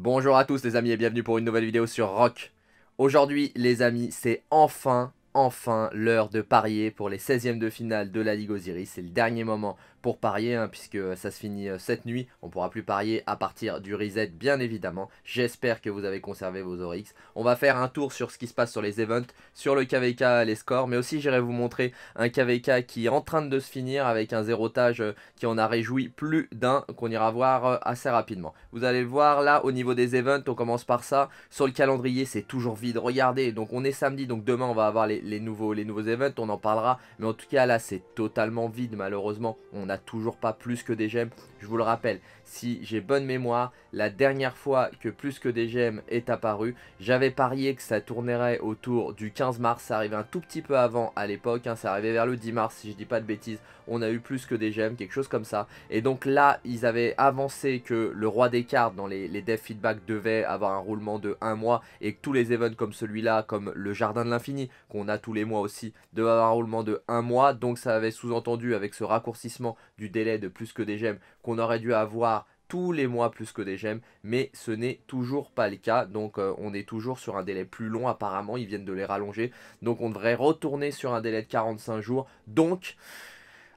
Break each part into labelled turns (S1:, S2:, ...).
S1: Bonjour à tous les amis et bienvenue pour une nouvelle vidéo sur Rock. Aujourd'hui les amis, c'est enfin enfin l'heure de parier pour les 16e de finale de la Ligue Osiris. C'est le dernier moment pour parier hein, puisque ça se finit euh, cette nuit. On pourra plus parier à partir du reset bien évidemment. J'espère que vous avez conservé vos Oryx. On va faire un tour sur ce qui se passe sur les events, sur le KVK, les scores, mais aussi j'irai vous montrer un KVK qui est en train de se finir avec un zérotage euh, qui en a réjoui plus d'un qu'on ira voir euh, assez rapidement. Vous allez le voir là au niveau des events, on commence par ça. Sur le calendrier c'est toujours vide, regardez, donc on est samedi, donc demain on va avoir les, les, nouveaux, les nouveaux events, on en parlera. Mais en tout cas, là, c'est totalement vide, malheureusement. On n'a toujours pas plus que des gemmes. Je vous le rappelle, si j'ai bonne mémoire, la dernière fois que plus que des gemmes est apparu, j'avais parié que ça tournerait autour du 15 mars. Ça arrivait un tout petit peu avant à l'époque. Hein. ça arrivait vers le 10 mars, si je dis pas de bêtises. On a eu plus que des gemmes, quelque chose comme ça. Et donc là, ils avaient avancé que le roi des cartes dans les, les dev feedback devait avoir un roulement de 1 mois et que tous les events comme celui-là, comme le jardin de l'infini, qu'on on a tous les mois aussi, de avoir un roulement de 1 mois. Donc ça avait sous-entendu avec ce raccourcissement du délai de plus que des gemmes qu'on aurait dû avoir tous les mois plus que des gemmes, mais ce n'est toujours pas le cas, donc euh, on est toujours sur un délai plus long apparemment, ils viennent de les rallonger, donc on devrait retourner sur un délai de 45 jours, donc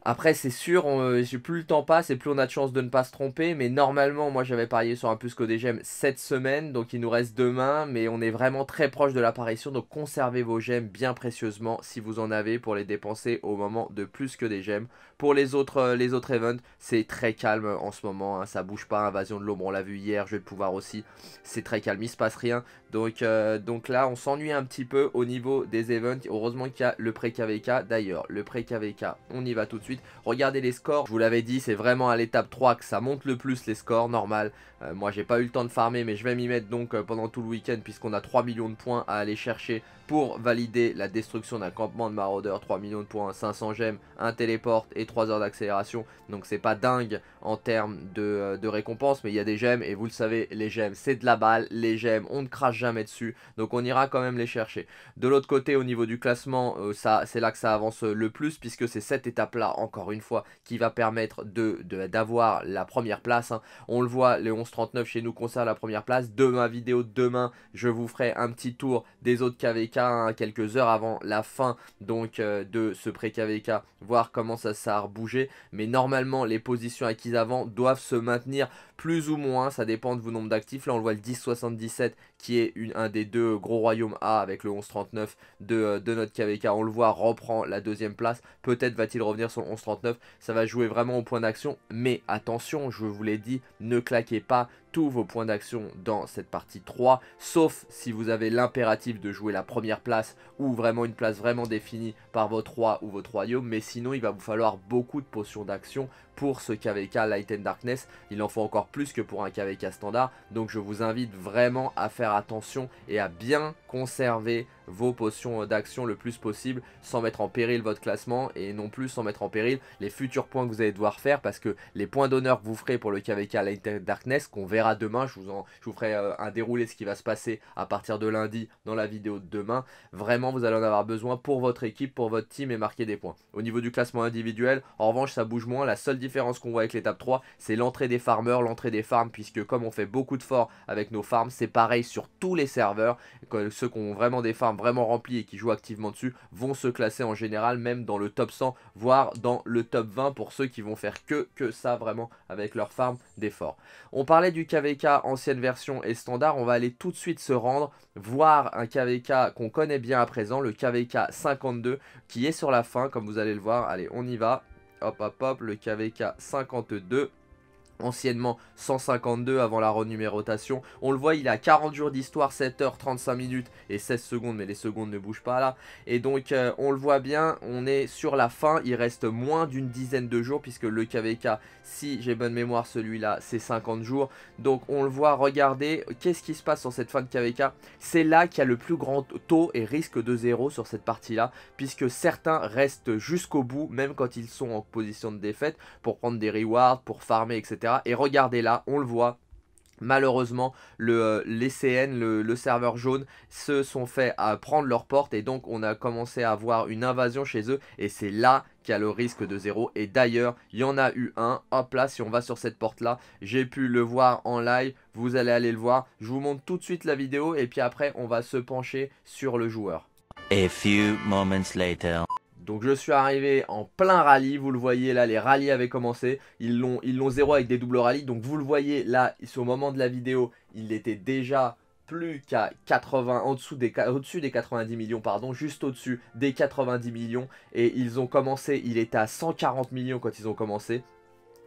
S1: après, c'est sûr, on, euh, plus le temps passe et plus on a de chance de ne pas se tromper. Mais normalement, moi j'avais parié sur un plus des gemmes cette semaine. Donc il nous reste demain. Mais on est vraiment très proche de l'apparition. Donc conservez vos gemmes bien précieusement si vous en avez pour les dépenser au moment de plus que des gemmes. Pour les autres, euh, les autres events, c'est très calme en ce moment. Hein, ça bouge pas. Invasion de l'ombre, on l'a vu hier. Jeu de pouvoir aussi. C'est très calme. Il se passe rien. Donc, euh, donc là, on s'ennuie un petit peu au niveau des events. Heureusement qu'il y a le pré-KVK. D'ailleurs, le pré-KVK, on y va tout de suite. Regardez les scores. Je vous l'avais dit, c'est vraiment à l'étape 3 que ça monte le plus les scores, normal. Euh, moi, j'ai pas eu le temps de farmer, mais je vais m'y mettre donc euh, pendant tout le week-end puisqu'on a 3 millions de points à aller chercher pour valider la destruction d'un campement de maraudeurs. 3 millions de points, 500 gemmes, un téléporte et 3 heures d'accélération. Donc c'est pas dingue en termes de, récompense, mais il y a des gemmes et vous le savez, les gemmes, c'est de la balle. Les gemmes, on ne crache jamais dessus. Donc on ira quand même les chercher. De l'autre côté, au niveau du classement, euh, ça, c'est là que ça avance euh, le plus, puisque c'est cette étape-là, encore une fois, qui va permettre d'avoir de, d'avoir la première place. Hein. On le voit, les 11.39 chez nous conservent la première place. Demain, vidéo demain, je vous ferai un petit tour des autres KVK, hein, quelques heures avant la fin donc euh, de ce pré-KVK, voir comment ça, ça a rebougé. Mais normalement, les positions acquises avant doivent se maintenir plus ou moins, ça dépend de vos nombres d'actifs. Là, on voit le 10 77 qui est un des deux gros royaumes A avec le 11-39 de, euh, de, notre KVK. On le voit, reprend la deuxième place. Peut-être va-t-il revenir sur le 11-39. Ça va jouer vraiment au point d'action. Mais attention, je vous l'ai dit, ne claquez pas tous vos points d'action dans cette partie 3, sauf si vous avez l'impératif de jouer la première place ou vraiment une place vraiment définie par votre roi ou votre royaume mais sinon il va vous falloir beaucoup de potions d'action pour ce KVK Light and Darkness, il en faut encore plus que pour un KVK standard, donc je vous invite vraiment à faire attention et à bien conserver vos potions d'action le plus possible sans mettre en péril votre classement et non plus sans mettre en péril les futurs points que vous allez devoir faire parce que les points d'honneur que vous ferez pour le KVK Light and Darkness qu'on verra demain. Je vous, en, je vous ferai euh, un déroulé ce qui va se passer à partir de lundi dans la vidéo de demain. Vraiment, vous allez en avoir besoin pour votre équipe, pour votre team et marquer des points. Au niveau du classement individuel, en revanche, ça bouge moins. La seule différence qu'on voit avec l'étape 3, c'est l'entrée des farmers, l'entrée des farms, puisque comme on fait beaucoup de forts avec nos farms, c'est pareil sur tous les serveurs. Ceux qui ont vraiment des farms vraiment remplies et qui jouent activement dessus vont se classer en général, même dans le top 100, voire dans le top 20 pour ceux qui vont faire que, que ça vraiment avec leur farm d'effort On parlait du KVK ancienne version et standard, on va aller tout de suite se rendre voir un KVK qu'on connaît bien à présent, le KVK 52 qui est sur la fin comme vous allez le voir. Allez, on y va. Hop, hop, hop, le KVK 52 anciennement 152 avant la renumérotation. On le voit, il a 40 jours d'histoire, 7h35 minutes et 16 secondes, mais les secondes ne bougent pas là. Et donc, euh, on le voit bien, on est sur la fin, il reste moins d'une dizaine de jours, puisque le KVK, si j'ai bonne mémoire, celui-là, c'est 50 jours. Donc, on le voit, regardez, qu'est-ce qui se passe sur cette fin de KVK C'est là qu'il y a le plus grand taux et risque de zéro sur cette partie-là, puisque certains restent jusqu'au bout, même quand ils sont en position de défaite, pour prendre des rewards, pour farmer, etc. Et regardez là, on le voit, Malheureusement, le, euh, les CN, le, serveur jaune, se sont fait à euh, prendre leur porte et donc on a commencé à avoir une invasion chez eux et c'est là qu'il y a le risque de zéro. Et d'ailleurs, il y en a eu un. Hop là, si on va sur cette porte-là, j'ai pu le voir en live. Vous allez aller le voir. Je vous montre tout de suite la vidéo et puis après, on va se pencher sur le joueur. A few moments later. Donc je suis arrivé en plein rallye, vous le voyez là, les rallyes avaient commencé, ils l'ont zéro avec des doubles rallyes, donc vous le voyez là, au moment de la vidéo, il était déjà plus qu'à 80, en dessous des, au-dessus des 90 millions, pardon, juste au-dessus des 90 millions, et ils ont commencé, il était à 140 millions quand ils ont commencé,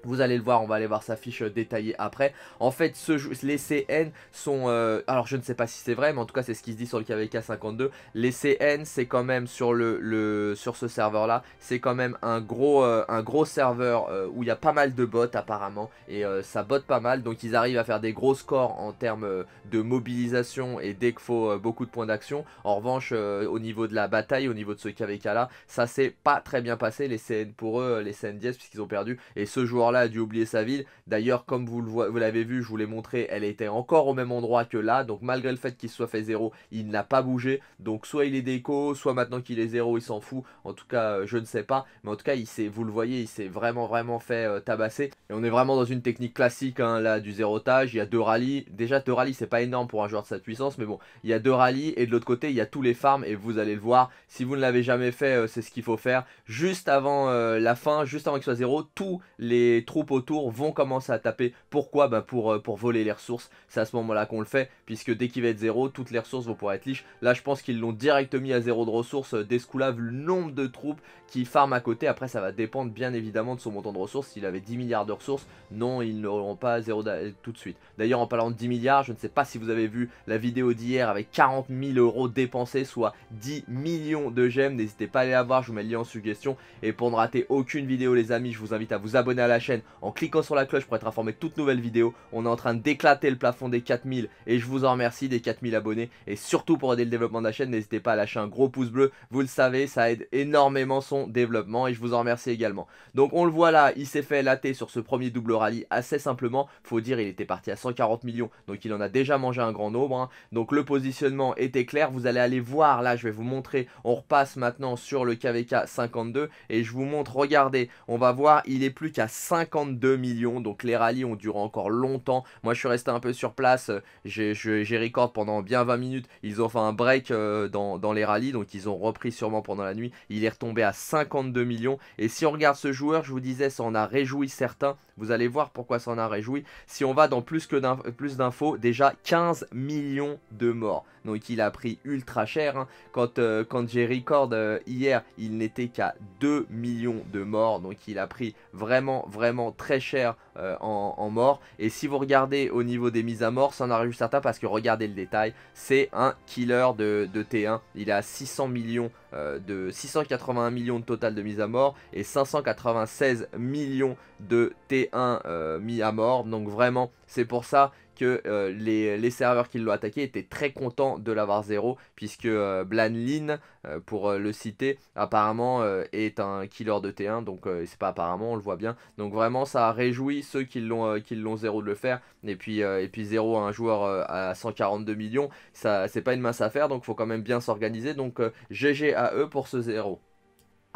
S1: vous allez le voir, on va aller voir sa fiche euh, détaillée après. En fait, ce les CN sont... Euh, alors, je ne sais pas si c'est vrai, mais en tout cas, c'est ce qui se dit sur le KVK52. Les CN, c'est quand même sur, le, sur ce serveur-là, c'est quand même un gros, euh, un gros serveur où il y a pas mal de bots apparemment. Et ça botte pas mal, donc ils arrivent à faire des gros scores en termes de mobilisation et dès qu'il faut beaucoup de points d'action. En revanche, au niveau de la bataille, au niveau de ce KVK-là, ça s'est pas très bien passé. Les CN pour eux, les CN 10 puisqu'ils ont perdu. Et ce joueur-là, a dû oublier sa ville. D'ailleurs, comme vous vous l'avez vu, je vous l'ai montré, elle était encore au même endroit que là. Donc malgré le fait qu'il soit fait zéro il n'a pas bougé. Donc soit il est déco, soit maintenant qu'il est 0, il s'en fout. En tout cas, euh, je ne sais pas. Mais en tout cas, il vous le voyez, il s'est vraiment vraiment fait euh, tabasser. Et on est vraiment dans une technique classique hein, là du zérotage. Il y a deux rallyes. Déjà, deux rallyes, c'est pas énorme pour un joueur de sa puissance. Mais bon, il y a deux rallyes. Et de l'autre côté, il y a tous les farms. Et vous allez le voir. Si vous ne l'avez jamais fait, euh, c'est ce qu'il faut faire. Juste avant la fin, juste avant qu'il soit zéro tous les troupes autour vont commencer à taper. Pourquoi bah pour, euh, pour voler les ressources. C'est à ce moment-là qu'on le fait, puisque dès qu'il va être zéro, toutes les ressources vont pouvoir être liches. Là, je pense qu'ils l'ont directement mis à zéro de ressources. Dès ce coup-là, le nombre de troupes qui farment à côté, après, ça va dépendre bien évidemment de son montant de ressources. S'il avait 10 milliards de ressources, non, ils n'auront pas à zéro euh, tout de suite. D'ailleurs, en parlant de 10 milliards, je ne sais pas si vous avez vu la vidéo d'hier avec 40 000 euros dépensés, soit 10 millions de gemmes. N'hésitez pas à aller la voir, je vous mets le lien en suggestion. Et pour ne rater aucune vidéo, les amis, je vous invite à vous abonner à la chaîne en cliquant sur la cloche pour être informé de toutes nouvelles vidéos. On est en train d'éclater le plafond des 4000 et je vous en remercie des 4000 abonnés. Et surtout pour aider le développement de la chaîne, n'hésitez pas à lâcher un gros pouce bleu. Vous le savez, ça aide énormément son développement et je vous en remercie également. Donc on le voit là, il s'est fait lâter sur ce premier double rallye assez simplement. Faut dire, il était parti à 140 millions, donc il en a déjà mangé un grand nombre. Hein. Donc le positionnement était clair, vous allez aller voir, là je vais vous montrer, on repasse maintenant sur le KVK 52 et je vous montre, regardez, on va voir, il est plus qu'à 5 52 millions. Donc les rallyes ont duré encore longtemps. Moi je suis resté un peu sur place. Euh, j'ai record pendant bien 20 minutes. Ils ont fait un break euh, dans, les rallyes. Donc ils ont repris sûrement pendant la nuit. Il est retombé à 52 millions. Et si on regarde ce joueur, je vous disais, ça en a réjoui certains. Vous allez voir pourquoi ça en a réjoui. Si on va dans plus d'infos, déjà 15 millions de morts. Donc il a pris ultra cher. Hein. Quand, euh, j'ai record euh, hier, il n'était qu'à 2 millions de morts. Donc il a pris vraiment, vraiment très cher euh, en, mort. Et si vous regardez au niveau des mises à mort, ça en arrive certains parce que regardez le détail, c'est un killer de, T1. Il a 600 millions euh, de 681 millions de total de mises à mort et 596 millions de T1 euh, mis à mort. Donc vraiment, c'est pour ça que les, serveurs qui l'ont attaqué étaient très contents de l'avoir zéro, puisque Blandlin pour le citer, apparemment est un killer de T1, donc c'est pas apparemment, on le voit bien. Donc vraiment, ça a réjoui ceux qui l'ont euh, qui l'ont zéro de le faire et puis euh, et puis zéro à un joueur euh, à 142 millions ça c'est pas une mince affaire donc faut quand même bien s'organiser donc GG à eux pour ce zéro.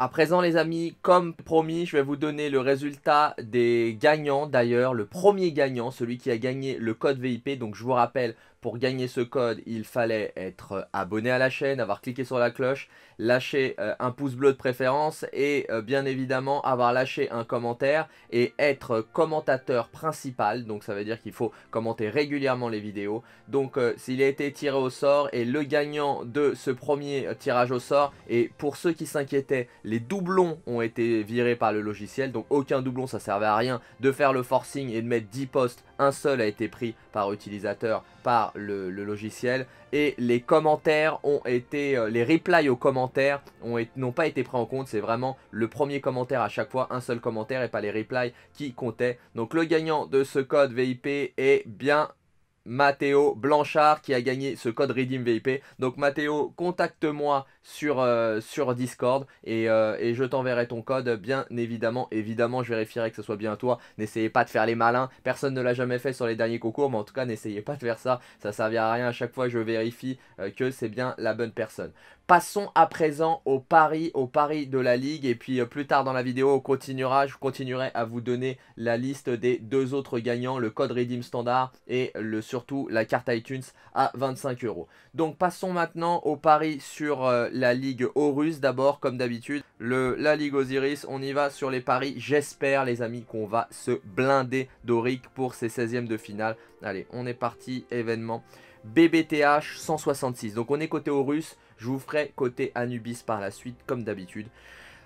S1: À présent les amis, comme promis, je vais vous donner le résultat des gagnants d'ailleurs, le premier gagnant, celui qui a gagné le code VIP. Donc je vous rappelle, pour gagner ce code, il fallait être euh, abonné à la chaîne, avoir cliqué sur la cloche, lâcher euh, un pouce bleu de préférence et euh, bien évidemment avoir lâché un commentaire et être commentateur principal. Donc ça veut dire qu'il faut commenter régulièrement les vidéos. Donc s'il a été tiré au sort et le gagnant de ce premier tirage au sort et pour ceux qui s'inquiétaient, les doublons ont été virés par le logiciel. Donc aucun doublon, ça servait à rien de faire le forcing et de mettre 10 postes un seul a été pris par utilisateur par le, logiciel et les commentaires ont été, euh, les replies aux commentaires n'ont pas été pris en compte, c'est vraiment le premier commentaire à chaque fois, un seul commentaire et pas les replies qui comptaient. Donc le gagnant de ce code VIP est bien Mathéo Blanchard qui a gagné ce code Redeem VIP. Donc Mathéo, contacte-moi sur, euh, sur Discord euh, et, je t'enverrai ton code bien évidemment. Évidemment, je vérifierai que ce soit bien toi. N'essayez pas de faire les malins. Personne ne l'a jamais fait sur les derniers concours, mais en tout cas, n'essayez pas de faire ça. Ça servira à rien. À chaque fois, je vérifie euh, que c'est bien la bonne personne. Passons à présent au pari, au pari de la ligue et puis plus tard dans la vidéo on continuera, je continuerai à vous donner la liste des deux autres gagnants, le code redeem standard et le, surtout la carte iTunes à 25 euros. Donc passons maintenant au pari sur la Ligue Horus d'abord, comme d'habitude. La Ligue Osiris, on y va sur les paris. J'espère, les amis, qu'on va se blinder d'Oric pour ces 16e de finale. Allez, on est parti, événement. BBTH 166. Donc on est côté Horus. Je vous ferai côté Anubis par la suite, comme d'habitude.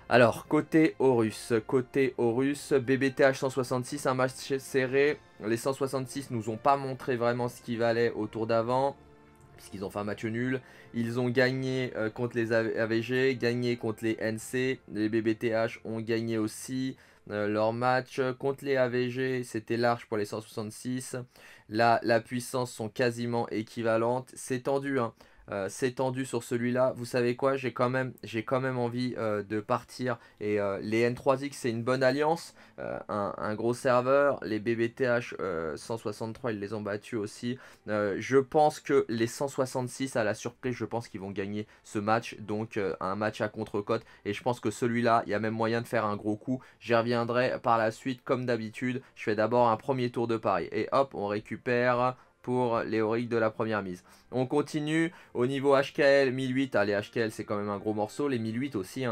S1: Alors, côté Horus, côté Horus, BBTH 166, un match serré. Les 166 nous ont pas montré vraiment ce qui valait au tour d'avant parce qu'ils ont fait un match nul. Ils ont gagné euh, contre les AVG, gagné contre les NC. Les BBTH ont gagné aussi. Euh, leur match contre les AVG, c'était large pour les 166. Là, la puissance sont quasiment équivalentes. C'est tendu. Hein. Euh, s'étendu sur celui-là. Vous savez quoi J'ai quand même, quand même envie euh, de partir. Et euh, les N3X, c'est une bonne alliance. Un, gros serveur. Les BBTH 163, ils les ont battus aussi. je pense que les 166, à la surprise, je pense qu'ils vont gagner ce match. Donc un match à contre côte Et je pense que celui-là, il y a même moyen de faire un gros coup. J'y reviendrai par la suite, comme d'habitude. Je fais d'abord un premier tour de Paris. Et hop, on récupère pour les de la première mise. On continue au niveau HKL 1008. Allez, HKL c'est quand même un gros morceau. Les 1008 aussi.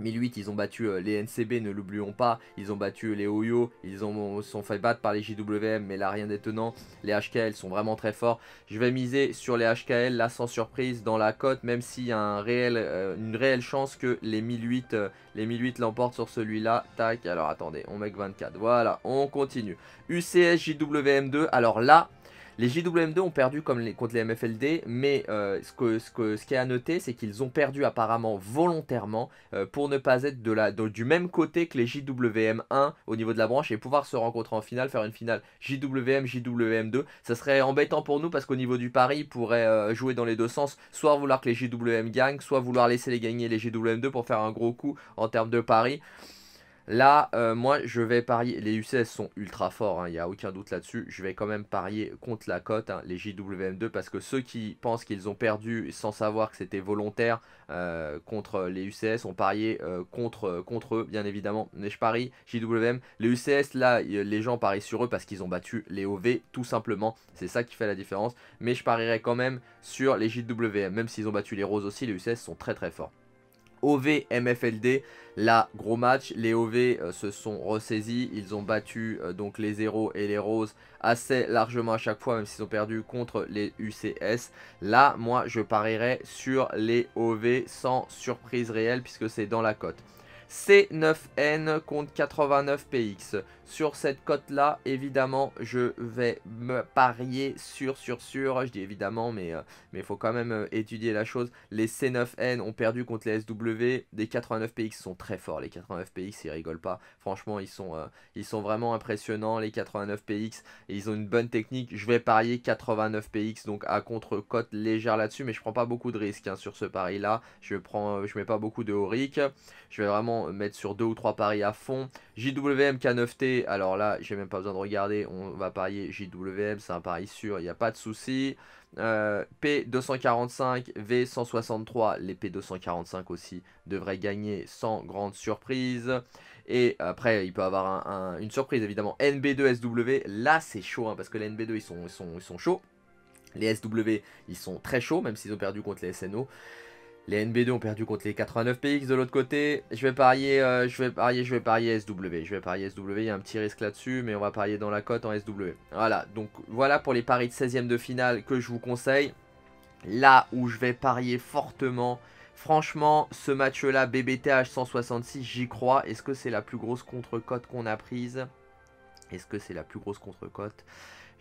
S1: 1008, hein. ils ont battu euh, les NCB, ne l'oublions pas. Ils ont battu les Oyo, ils ont, sont fait battre par les JWM, mais là rien d'étonnant. Les HKL sont vraiment très forts. Je vais miser sur les HKL, là sans surprise, dans la cote, même s'il y a euh, une réelle chance que les 1008 euh, les l'emportent sur celui-là. Tac, alors attendez, on met 24. Voilà, on continue. UCS JWM2, alors là, les JWM2 ont perdu comme contre les MFLD, mais euh, ce, qui est à noter, c'est qu'ils ont perdu apparemment volontairement euh, pour ne pas être du même côté que les JWM1 au niveau de la branche et pouvoir se rencontrer en finale, faire une finale JWM, JWM2. Ça serait embêtant pour nous parce qu'au niveau du pari, ils pourraient euh, jouer dans les deux sens, soit vouloir que les JWM gagnent, soit vouloir laisser les gagner les JWM2 pour faire un gros coup en termes de pari. Là, euh, moi, je vais parier. Les UCS sont ultra forts, hein, il y n'y a aucun doute là-dessus. Je vais quand même parier contre la cote, hein, les JWM2, parce que ceux qui pensent qu'ils ont perdu sans savoir que c'était volontaire euh, contre les UCS ont parié euh, contre, contre eux, bien évidemment. Mais je parie JWM. Les UCS, là, les gens parient sur eux parce qu'ils ont battu les OV, tout simplement. C'est ça qui fait la différence. Mais je parierai quand même sur les JWM. Même s'ils ont battu les Roses aussi, les UCS sont très très forts. OV MFLD. Là, gros match, les OV euh, se sont ressaisis, ils ont battu euh, donc les 0 et les roses assez largement à chaque fois, même s'ils ont perdu contre les UCS. Là, moi, je parierais sur les OV sans surprise réelle, puisque c'est dans la cote. C9N contre 89 PX. Sur cette cote-là, évidemment, je vais me parier sur, sur, sur. Je dis évidemment, mais euh, il faut quand même euh, étudier la chose. Les C9N ont perdu contre les SW. des 89PX sont très forts. Les 89PX, ils rigolent pas. Franchement, ils sont, euh, ils sont vraiment impressionnants. Les 89PX, et ils ont une bonne technique. Je vais parier 89PX, donc à contre-cote légère là-dessus. Mais je prends pas beaucoup de risques hein, sur ce pari-là. Je prends, je mets pas beaucoup de Auric. Je vais vraiment mettre sur deux ou trois paris à fond. jwmk 9 t alors là, j'ai même pas besoin de regarder. On va parier JWM, c'est un pari sûr, il n'y a pas de souci. Euh, P245, V163, les P245 aussi devraient gagner sans grande surprise. Et après, il peut avoir une surprise évidemment. NB2SW, là c'est chaud hein, parce que les NB2 ils sont, ils sont, ils sont chauds. Les SW, ils sont très chauds, même s'ils ont perdu contre les SNO. Les NB2 ont perdu contre les 89px de l'autre côté. Je vais parier, euh, je vais parier, je vais parier SW. Je vais parier SW, il y a un petit risque là-dessus, mais on va parier dans la cote en SW. Voilà, donc voilà pour les paris de 16ème de finale que je vous conseille. Là où je vais parier fortement, franchement, ce match-là, BBTH 166, j'y crois. Est-ce que c'est la plus grosse contre-cote qu'on a prise Est-ce que c'est la plus grosse contre-cote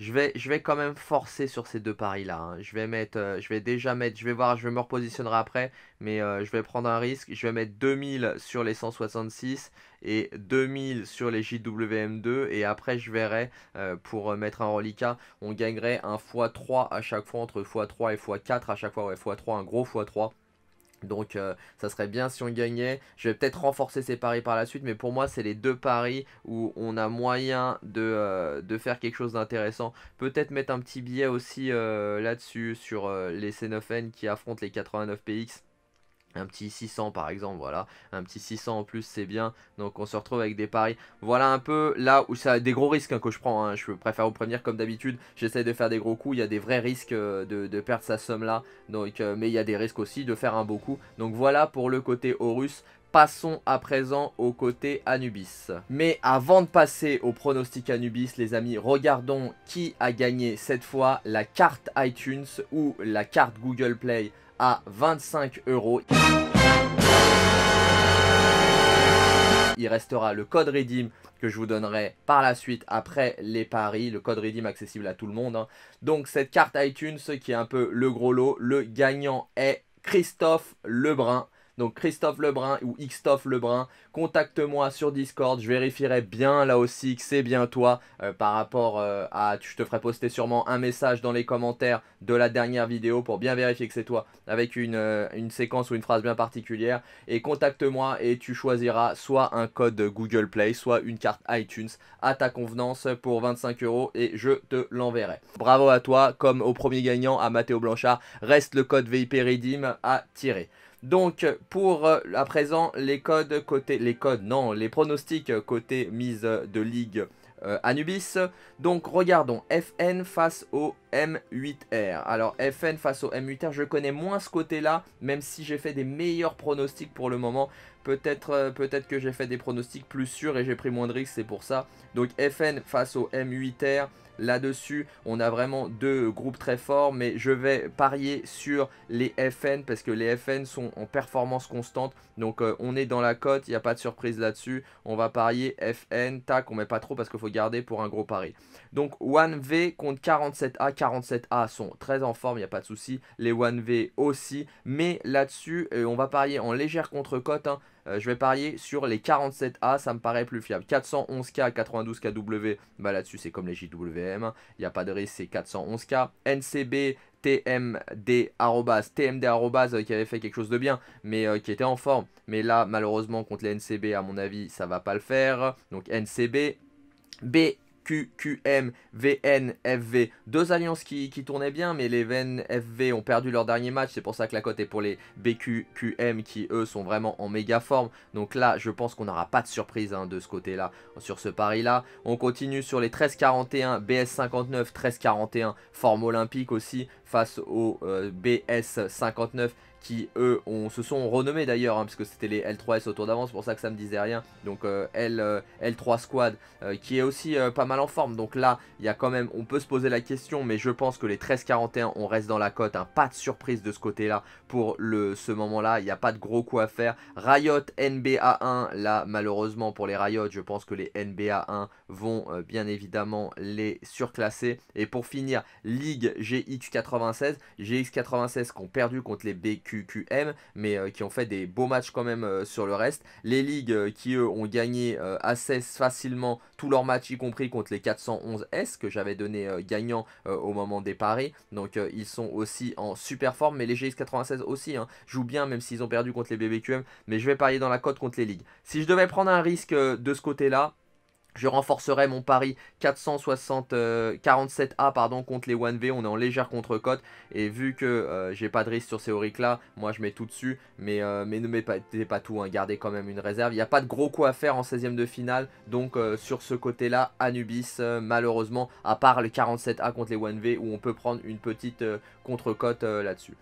S1: je vais, je vais quand même forcer sur ces deux paris-là. Hein. Je vais mettre, euh, je vais déjà mettre, je vais voir, je vais me repositionner après, mais euh, je vais prendre un risque. Je vais mettre 2000 sur les 166 et 2000 sur les JWM2 et après je verrai euh, pour mettre un reliquat, on gagnerait un x3 à chaque fois entre x3 et x4 à chaque fois, ouais, x3, un gros x3 donc euh, ça serait bien si on gagnait. Je vais peut-être renforcer ces paris par la suite, mais pour moi c'est les deux paris où on a moyen de, euh, faire quelque chose d'intéressant. Peut-être mettre un petit billet aussi euh, là-dessus sur les C9N qui affrontent les 89px un petit 600 par exemple, voilà, un petit 600 en plus c'est bien, donc on se retrouve avec des paris, voilà un peu là où ça a des gros risques hein, que je prends, hein. je préfère vous prévenir comme d'habitude, j'essaie de faire des gros coups, il y a des vrais risques euh, de, perdre sa somme là, donc, euh, mais il y a des risques aussi de faire un beau coup, donc voilà pour le côté Horus, Passons à présent au côté Anubis. Mais avant de passer au pronostic Anubis, les amis, regardons qui a gagné cette fois la carte iTunes ou la carte Google Play à 25 euros. Il restera le code redim que je vous donnerai par la suite après les paris, le code redim accessible à tout le monde. Hein. Donc cette carte iTunes qui est un peu le gros lot, le gagnant est Christophe Lebrun donc Christophe Lebrun ou Xtophe Lebrun, contacte-moi sur Discord, je vérifierai bien là aussi que c'est bien toi euh, par rapport euh, à, je te ferai poster sûrement un message dans les commentaires de la dernière vidéo pour bien vérifier que c'est toi avec euh, une, séquence ou une phrase bien particulière et contacte-moi et tu choisiras soit un code Google Play, soit une carte iTunes à ta convenance pour 25 euros et je te l'enverrai. Bravo à toi, comme au premier gagnant à Mathéo Blanchard, reste le code VIP Redim à tirer. Donc pour euh, à présent les codes côté les codes non les pronostics côté mise de ligue euh, Anubis. Donc regardons FN face au M8R. Alors FN face au M8R, je connais moins ce côté-là, même si j'ai fait des meilleurs pronostics pour le moment. Euh, peut-être que j'ai fait des pronostics plus sûrs et j'ai pris moins de risques, c'est pour ça. Donc FN face au M8R, là-dessus. On a vraiment deux groupes très forts, mais je vais parier sur les FN parce que les FN sont en performance constante. Donc euh, on est dans la cote, il n'y a pas de surprise là-dessus. On va parier FN, tac, on met pas trop parce qu'il faut garder pour un gros pari. Donc 1V contre 47A, 47A sont très en forme, il n'y a pas de souci. Les 1V aussi, mais là-dessus, euh, on va parier en légère contre-cote. Hein. Euh, je vais parier sur les 47A, ça me paraît plus fiable. 411K, 92KW, bah là-dessus c'est comme les JWM, il n'y a pas de risque, c'est 411K. NCB, TMD, arrobas, TMD, arrobas, euh, qui avait fait quelque chose de bien, mais euh, qui était en forme. Mais là, malheureusement, contre les NCB, à mon avis, ça va pas le faire. Donc NCB, B QQM, VN, FV. Deux alliances qui, tournaient bien, mais les VNFV FV ont perdu leur dernier match. C'est pour ça que la cote est pour les BQQM qui, eux, sont vraiment en méga forme. Donc là, je pense qu'on n'aura pas de surprise hein, de ce côté-là, sur ce pari-là. On continue sur les 13,41, BS59, 13,41, forme olympique aussi, face au euh, BS59 qui eux se sont renommés d'ailleurs, hein, parce que c'était les L3S autour d'avance, c'est pour ça que ça me disait rien. Donc euh, L, 3 euh, Squad, euh, qui est aussi pas mal en forme. Donc là, il y a quand même, on peut se poser la question, mais je pense que les 13-41, on reste dans la cote. Hein. pas de surprise de ce côté-là pour le, ce moment-là. Il n'y a pas de gros coup à faire. Riot NBA1, là, malheureusement pour les Riot, je pense que les NBA1 vont bien évidemment les surclasser. Et pour finir, Ligue GX96, GX96 qui ont perdu contre les BQ QQM, mais euh, qui ont fait des beaux matchs quand même euh, sur le reste. Les ligues euh, qui, eux, ont gagné assez facilement tous leurs matchs, y compris contre les 411S que j'avais donné gagnant au moment des paris. Donc, ils sont aussi en super forme, mais les GX96 aussi hein, jouent bien, même s'ils ont perdu contre les BBQM. Mais je vais parier dans la cote contre les ligues. Si je devais prendre un risque de ce côté-là, je renforcerai mon pari 447 euh, a pardon, contre les 1V. On est en légère contre-cote. Et vu que euh, j'ai pas de risque sur ces oriques là, moi je mets tout dessus. Mais, euh, mais ne mettez pas, tout. Hein. gardez quand même une réserve. Il n'y a pas de gros coup à faire en 16ème de finale. Donc sur ce côté-là, Anubis, malheureusement, à part le 47A contre les 1V où on peut prendre une petite contre-cote là-dessus.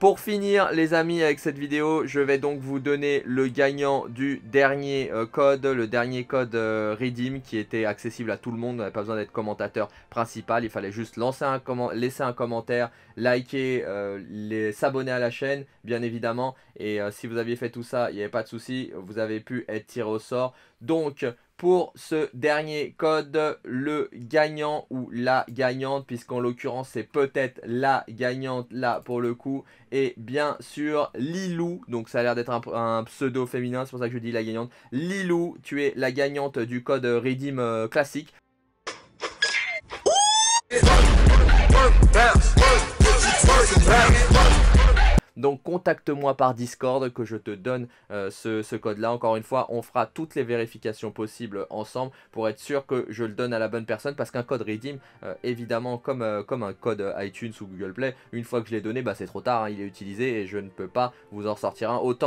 S1: Pour finir les amis avec cette vidéo, je vais donc vous donner le gagnant du dernier euh, code, le dernier code euh, Redeem qui était accessible à tout le monde, on n'avait pas besoin d'être commentateur principal, il fallait juste lancer un laisser un commentaire, liker, euh, s'abonner à la chaîne bien évidemment et si vous aviez fait tout ça, il n'y avait pas de souci, vous avez pu être tiré au sort. Donc, pour ce dernier code, le gagnant ou la gagnante, puisqu'en l'occurrence c'est peut-être la gagnante là pour le coup, et bien sûr Lilou, donc ça a l'air d'être un, pseudo féminin, c'est pour ça que je dis la gagnante. Lilou, tu es la gagnante du code Redeem euh, classique. Donc contacte-moi par Discord que je te donne euh, ce, code-là. Encore une fois, on fera toutes les vérifications possibles ensemble pour être sûr que je le donne à la bonne personne parce qu'un code Redeem, euh, évidemment, comme, euh, comme un code iTunes ou Google Play, une fois que je l'ai donné, bah, c'est trop tard, hein, il est utilisé et je ne peux pas vous en sortir un. Autant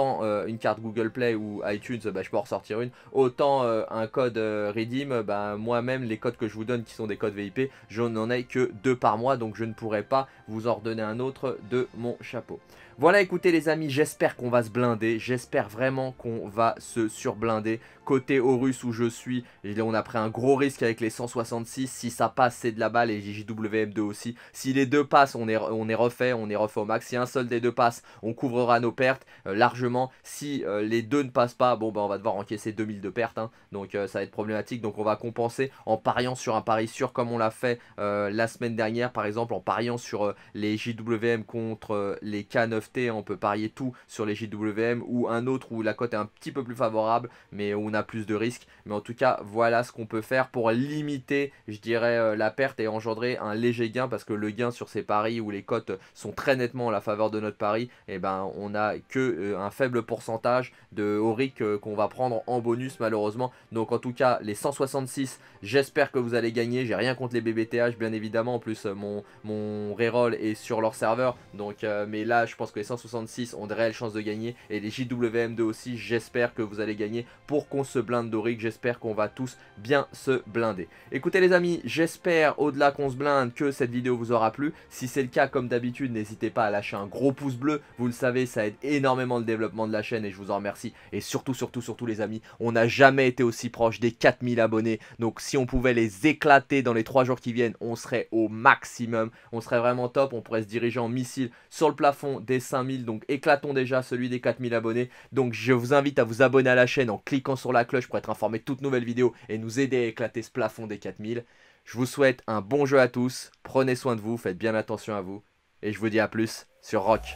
S1: une carte Google Play ou iTunes, bah, je peux en sortir une. Autant un code Redeem, bah, moi-même, les codes que je vous donne qui sont des codes VIP, je n'en ai que deux par mois, donc je ne pourrai pas vous en redonner un autre de mon chapeau. Voilà, écoutez les amis, j'espère qu'on va se blinder, j'espère vraiment qu'on va se surblinder. Côté Horus où je suis, on a pris un gros risque avec les 166, si ça passe c'est de la balle et JJWM2 aussi. Si les deux passent, on est, on est refait, on est refait au max. Si un seul des deux passe, on couvrira nos pertes euh, largement. Si euh, les deux ne passent pas, bon bah, on va devoir encaisser 2000 de pertes, hein. donc euh, ça va être problématique. Donc on va compenser en pariant sur un pari sûr comme on l'a fait la semaine dernière par exemple, en pariant sur les JWM contre les K9 on peut parier tout sur les JWM ou un autre où la cote est un petit peu plus favorable mais où on a plus de risques. Mais en tout cas, voilà ce qu'on peut faire pour limiter, je dirais, euh, la perte et engendrer un léger gain parce que le gain sur ces paris où les cotes sont très nettement à la faveur de notre pari, et eh ben on a que euh, un faible pourcentage de Oric euh, qu'on va prendre en bonus malheureusement. Donc en tout cas, les 166, j'espère que vous allez gagner. J'ai rien contre les BBTH bien évidemment. En plus, mon, mon reroll est sur leur serveur. Donc mais là, je pense que les 166 ont de réelles chances de gagner et les JWM2 aussi, j'espère que vous allez gagner pour qu'on se blinde d'Oric, j'espère qu'on va tous bien se blinder. Écoutez les amis, j'espère au-delà qu'on se blinde que cette vidéo vous aura plu, si c'est le cas comme d'habitude n'hésitez pas à lâcher un gros pouce bleu, vous le savez ça aide énormément le développement de la chaîne et je vous en remercie et surtout surtout surtout les amis, on n'a jamais été aussi proche des 4000 abonnés donc si on pouvait les éclater dans les 3 jours qui viennent on serait au maximum, on serait vraiment top, on pourrait se diriger en missile sur le plafond des 5000, donc éclatons déjà celui des 4000 abonnés. Donc je vous invite à vous abonner à la chaîne en cliquant sur la cloche pour être informé de toutes nouvelles vidéos et nous aider à éclater ce plafond des 4000. Je vous souhaite un bon jeu à tous, prenez soin de vous, faites bien attention à vous, et je vous dis à plus sur Rock.